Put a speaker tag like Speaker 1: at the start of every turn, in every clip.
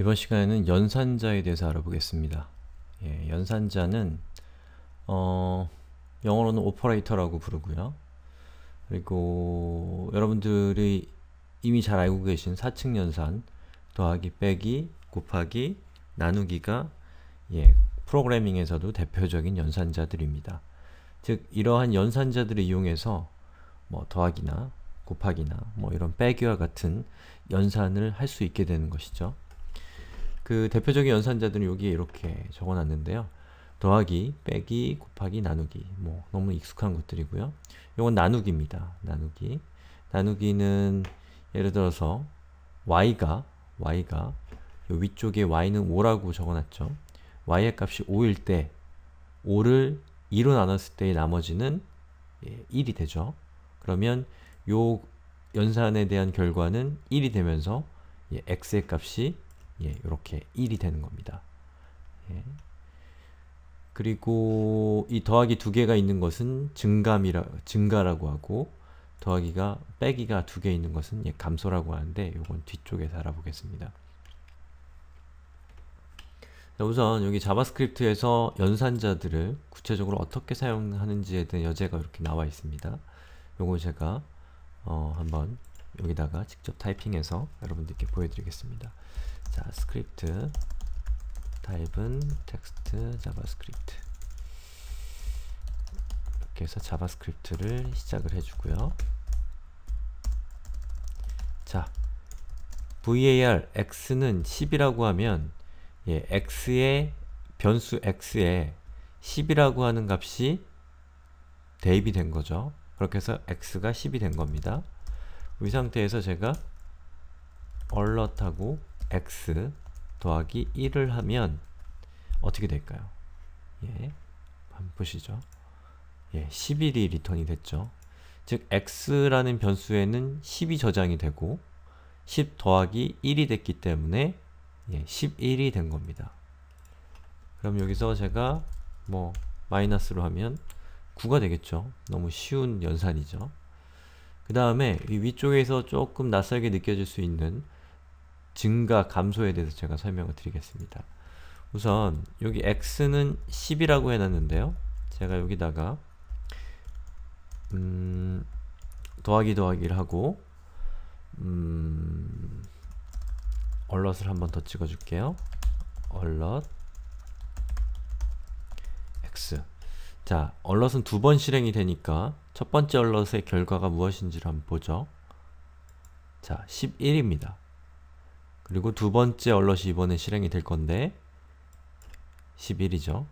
Speaker 1: 이번 시간에는 연산자에 대해서 알아보겠습니다. 예, 연산자는 어, 영어로는 오퍼레이터라고 부르고요. 그리고 여러분들이 이미 잘 알고 계신 사칙 연산 더하기 빼기 곱하기 나누기가 예, 프로그래밍에서도 대표적인 연산자들입니다. 즉 이러한 연산자들을 이용해서 뭐 더하기나 곱하기나 뭐 이런 빼기와 같은 연산을 할 수 있게 되는 것이죠. 그 대표적인 연산자들은 여기에 이렇게 적어놨는데요. 더하기, 빼기, 곱하기, 나누기 뭐 너무 익숙한 것들이고요. 이건 나누기입니다. 나누기 나누기는 예를 들어서 y가 y가 위쪽에 y는 5라고 적어놨죠. y의 값이 5일 때 5를 2로 나눴을 때의 나머지는 1이 예, 되죠. 그러면 요 연산에 대한 결과는 1이 되면서 예, x의 값이 예, 이렇게 1이 되는 겁니다. 예. 그리고 이 더하기 두 개가 있는 것은 증감이라 증가라고 하고 더하기가 빼기가 두 개 있는 것은 예, 감소라고 하는데 이건 뒤쪽에서 알아보겠습니다. 자, 우선 여기 자바스크립트에서 연산자들을 구체적으로 어떻게 사용하는지에 대한 여제가 이렇게 나와 있습니다. 요거 제가 어, 한번 여기다가 직접 타이핑해서 여러분들께 보여드리겠습니다. 자, 스크립트 타입은 텍스트 자바스크립트 이렇게 해서 자바스크립트를 시작을 해주고요. 자, var x는 10이라고 하면 예, x의 변수 x에 10이라고 하는 값이 대입이 된 거죠. 그렇게 해서 x가 10이 된 겁니다. 이 상태에서 제가 alert하고 x 더하기 1을 하면 어떻게 될까요? 예, 한번 보시죠. 예, 11이 리턴이 됐죠. 즉 x라는 변수에는 10이 저장이 되고 10 더하기 1이 됐기 때문에 예, 11이 된 겁니다. 그럼 여기서 제가 뭐 마이너스로 하면 9가 되겠죠. 너무 쉬운 연산이죠. 그 다음에 위쪽에서 조금 낯설게 느껴질 수 있는 증가, 감소에 대해서 제가 설명을 드리겠습니다. 우선 여기 x는 10이라고 해놨는데요. 제가 여기다가 음, 더하기 더하기를 하고 음, 얼럿을 한 번 더 찍어줄게요. 얼럿 x 자, 얼럿은 두 번 실행이 되니까 첫 번째 얼럿의 결과가 무엇인지를 한번 보죠. 자, 11입니다. 그리고 두 번째 얼럿이 이번에 실행이 될 건데 11이죠.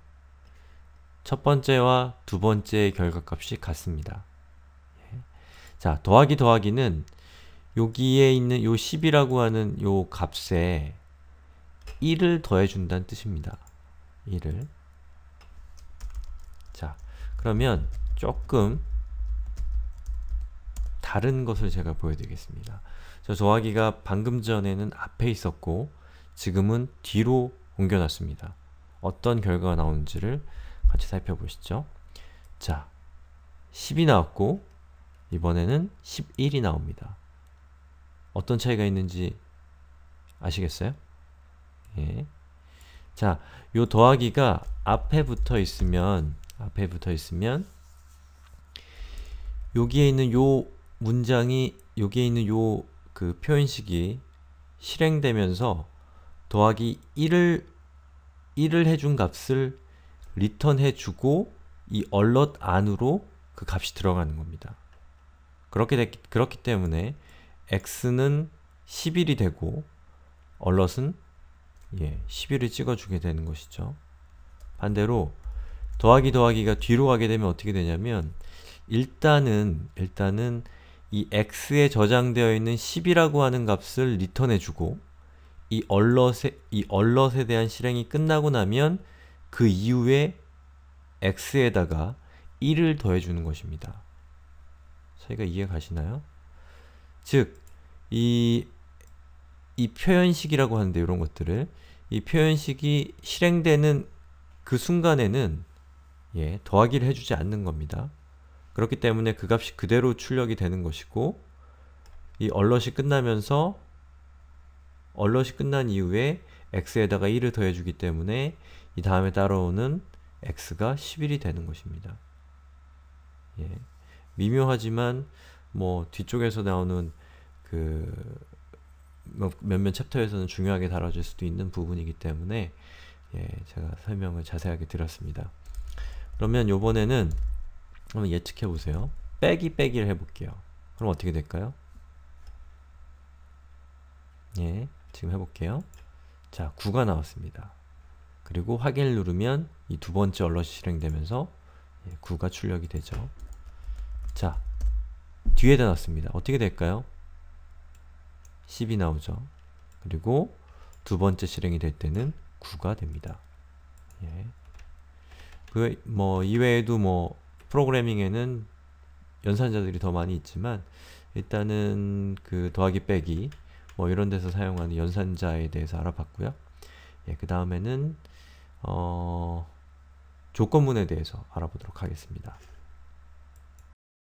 Speaker 1: 첫 번째와 두 번째의 결과값이 같습니다. 예. 자, 더하기 더하기는 여기에 있는 요 10이라고 하는 요 값에 1을 더해준다는 뜻입니다. 1을 자, 그러면 조금 다른 것을 제가 보여드리겠습니다. 저저화기가 방금 전에는 앞에 있었고 지금은 뒤로 옮겨놨습니다. 어떤 결과가 나오는지를 같이 살펴보시죠. 자, 10이 나왔고 이번에는 11이 나옵니다. 어떤 차이가 있는지 아시겠어요? 예. 자, 요 더하기가 앞에 붙어 있으면 앞에 붙어 있으면 여기에 있는 요 문장이 여기에 있는 요그 표현식이 실행되면서 더하기 1을 1을 해준 값을 리턴해주고 이 alert 안으로 그 값이 들어가는 겁니다. 그렇게 됐기, 그렇기 때문에 x는 11이 되고 alert은 예, 11을 찍어주게 되는 것이죠. 반대로 더하기 더하기가 뒤로 가게 되면 어떻게 되냐면 일단은 일단은 이 x에 저장되어 있는 10이라고 하는 값을 리턴해 주고 이 얼럿에, 이 얼럿에 대한 실행이 끝나고 나면 그 이후에 x에다가 1을 더해주는 것입니다. 저희가 이해 가시나요? 즉, 이, 이 표현식이라고 하는데 이런 것들을 이 표현식이 실행되는 그 순간에는 예, 더하기를 해주지 않는 겁니다. 그렇기 때문에 그 값이 그대로 출력이 되는 것이고 이 얼럿이 끝나면서 얼럿이 끝난 이후에 x에다가 1을 더해주기 때문에 이 다음에 따라오는 x가 11이 되는 것입니다. 예. 미묘하지만 뭐 뒤쪽에서 나오는 그 몇몇 챕터에서는 중요하게 다뤄질 수도 있는 부분이기 때문에 예, 제가 설명을 자세하게 드렸습니다. 그러면 요번에는 한번 예측해 보세요. 빼기 빼기를 해볼게요. 그럼 어떻게 될까요? 예, 지금 해볼게요. 자, 9가 나왔습니다. 그리고 확인을 누르면 이 두 번째 얼럿이 실행되면서 예, 9가 출력이 되죠. 자, 뒤에다 놨습니다. 어떻게 될까요? 10이 나오죠. 그리고 두 번째 실행이 될 때는 9가 됩니다. 예. 그, 뭐, 이외에도 뭐, 프로그래밍에는 연산자들이 더 많이 있지만 일단은 그 더하기 빼기 뭐 이런 데서 사용하는 연산자에 대해서 알아봤고요. 예, 그 다음에는 어... 조건문에 대해서 알아보도록 하겠습니다.